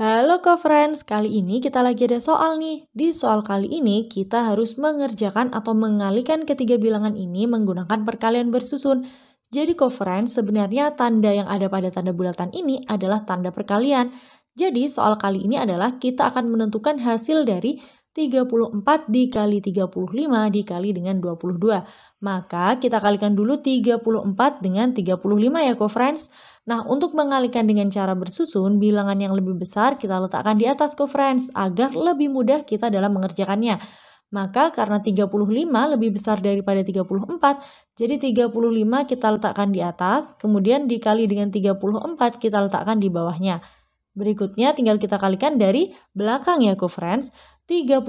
Halo co-friends, kali ini kita lagi ada soal nih. Di soal kali ini kita harus mengerjakan atau mengalihkan ketiga bilangan ini menggunakan perkalian bersusun. Jadi co-friends, sebenarnya tanda yang ada pada tanda bulatan ini adalah tanda perkalian. Jadi soal kali ini adalah kita akan menentukan hasil dari 34 dikali 35 dikali dengan 22. Maka kita kalikan dulu 34 dengan 35 ya co-friends. Nah untuk mengalikan dengan cara bersusun, bilangan yang lebih besar kita letakkan di atas co-friends agar lebih mudah kita dalam mengerjakannya. Maka karena 35 lebih besar daripada 34, jadi 35 kita letakkan di atas, kemudian dikali dengan 34 kita letakkan di bawahnya. Berikutnya tinggal kita kalikan dari belakang ya co-friends. 35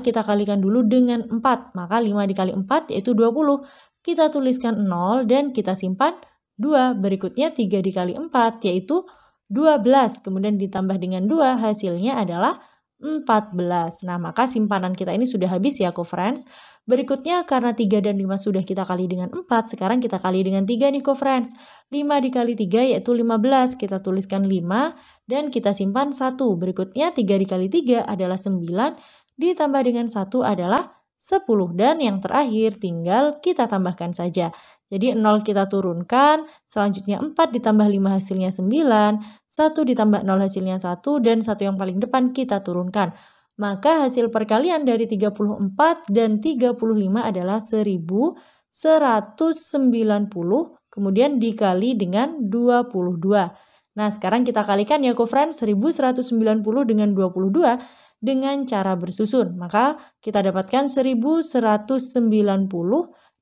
kita kalikan dulu dengan 4, maka 5 dikali 4 yaitu 20. Kita tuliskan 0 dan kita simpan 2. Berikutnya 3 dikali 4 yaitu 12. Kemudian ditambah dengan 2 hasilnya adalah 14. Nah, maka simpanan kita ini sudah habis ya, co-friends. Berikutnya, karena 3 dan 5 sudah kita kali dengan 4, sekarang kita kali dengan 3 nih, co-friends. 5 dikali 3 yaitu 15. Kita tuliskan 5 dan kita simpan 1. Berikutnya 3 dikali 3 adalah 9, ditambah dengan 1 adalah 10. Dan yang terakhir tinggal kita tambahkan saja. Jadi 0 kita turunkan, selanjutnya 4 ditambah 5 hasilnya 9, 1 ditambah 0 hasilnya 1, dan 1 yang paling depan kita turunkan. Maka hasil perkalian dari 34 dan 35 adalah 1190, kemudian dikali dengan 22. Nah, sekarang kita kalikan ya friends 1190 dengan 22 dengan cara bersusun. Maka kita dapatkan 1190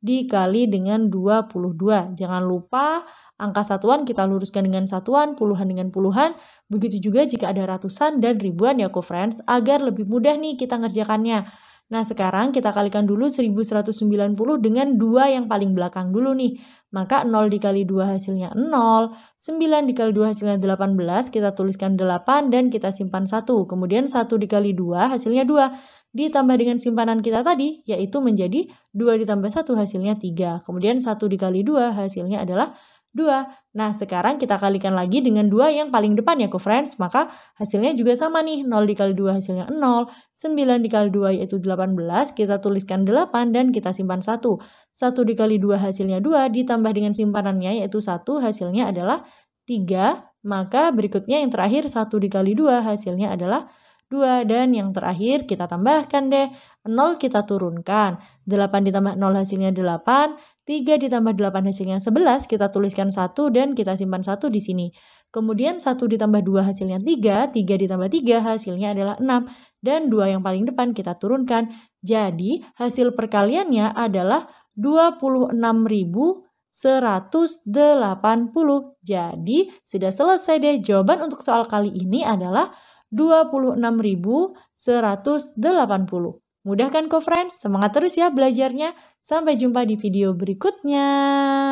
dikali dengan 22. Jangan lupa angka satuan kita luruskan dengan satuan, puluhan dengan puluhan. Begitu juga jika ada ratusan dan ribuan ya friends agar lebih mudah nih kita ngerjakannya. Nah, sekarang kita kalikan dulu 1190 dengan 2 yang paling belakang dulu nih. Maka 0 dikali 2 hasilnya 0, 9 dikali 2 hasilnya 18, kita tuliskan 8 dan kita simpan 1. Kemudian 1 dikali 2 hasilnya 2, ditambah dengan simpanan kita tadi, yaitu menjadi 2 ditambah 1 hasilnya 3. Kemudian 1 dikali 2 hasilnya adalah 2. Nah, sekarang kita kalikan lagi dengan 2 yang paling depan ya, co-friends. Maka hasilnya juga sama nih, 0 dikali 2 hasilnya 0, 9 dikali 2 yaitu 18, kita tuliskan 8 dan kita simpan 1. 1 dikali 2 hasilnya 2, ditambah dengan simpanannya yaitu 1, hasilnya adalah 3. Maka berikutnya yang terakhir 1 dikali 2 hasilnya adalah 3. 2. Dan yang terakhir kita tambahkan deh, 0 kita turunkan. 8 ditambah 0 hasilnya 8, 3 ditambah 8 hasilnya 11, kita tuliskan 1 dan kita simpan 1 di sini. Kemudian 1 ditambah 2 hasilnya 3, 3 ditambah 3 hasilnya adalah 6, dan 2 yang paling depan kita turunkan. Jadi hasil perkaliannya adalah 26.000 180. Jadi, sudah selesai deh jawaban untuk soal kali ini adalah 26.180. Mudah kan, co-friends? Semangat terus ya belajarnya. Sampai jumpa di video berikutnya.